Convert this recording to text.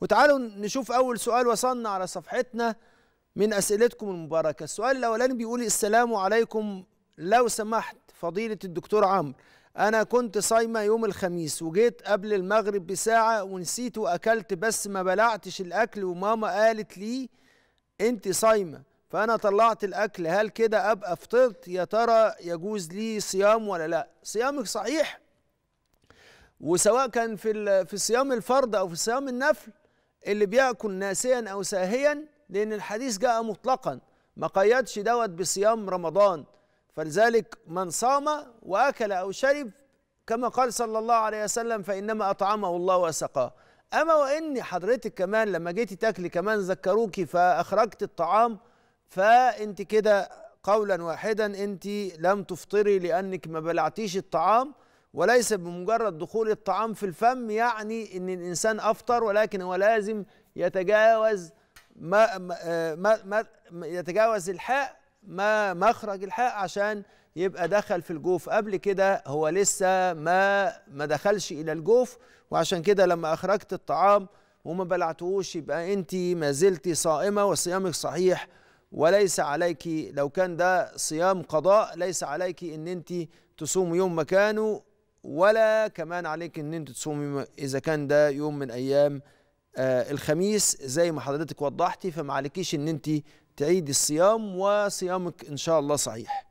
وتعالوا نشوف أول سؤال وصلنا على صفحتنا من أسئلتكم المباركة السؤال الأولاني بيقول السلام عليكم لو سمحت فضيلة الدكتور عمرو أنا كنت صايمة يوم الخميس وجيت قبل المغرب بساعة ونسيت وأكلت بس ما بلعتش الأكل وماما قالت لي أنت صايمة فأنا طلعت الأكل هل كده أبقى فطرت يا ترى يجوز لي صيام ولا لأ صيامك صحيح وسواء كان في في صيام الفرض أو في صيام النفل اللي بياكل ناسيا او ساهيا لان الحديث جاء مطلقا ما قيدش دوت بصيام رمضان فلذلك من صام واكل او شرب كما قال صلى الله عليه وسلم فانما اطعمه الله وسقاه اما وان حضرتك كمان لما جيتي تاكلي كمان ذكروكي فاخرجت الطعام فانت كده قولا واحدا انت لم تفطري لانك ما بلعتيش الطعام وليس بمجرد دخول الطعام في الفم يعني ان الانسان افطر ولكن هو لازم يتجاوز ما, ما, ما يتجاوز الحاء ما مخرج الحاء عشان يبقى دخل في الجوف قبل كده هو لسه ما ما دخلش الى الجوف وعشان كده لما اخرجت الطعام وما بلعتهوش يبقى انت ما زلت صائمه وصيامك صحيح وليس عليك لو كان ده صيام قضاء ليس عليك ان انت تصوم يوم مكانه ولا كمان عليك ان انت تصومي اذا كان ده يوم من ايام آه الخميس زي ما حضرتك وضحتي فما عليكيش ان انت تعيدي الصيام وصيامك ان شاء الله صحيح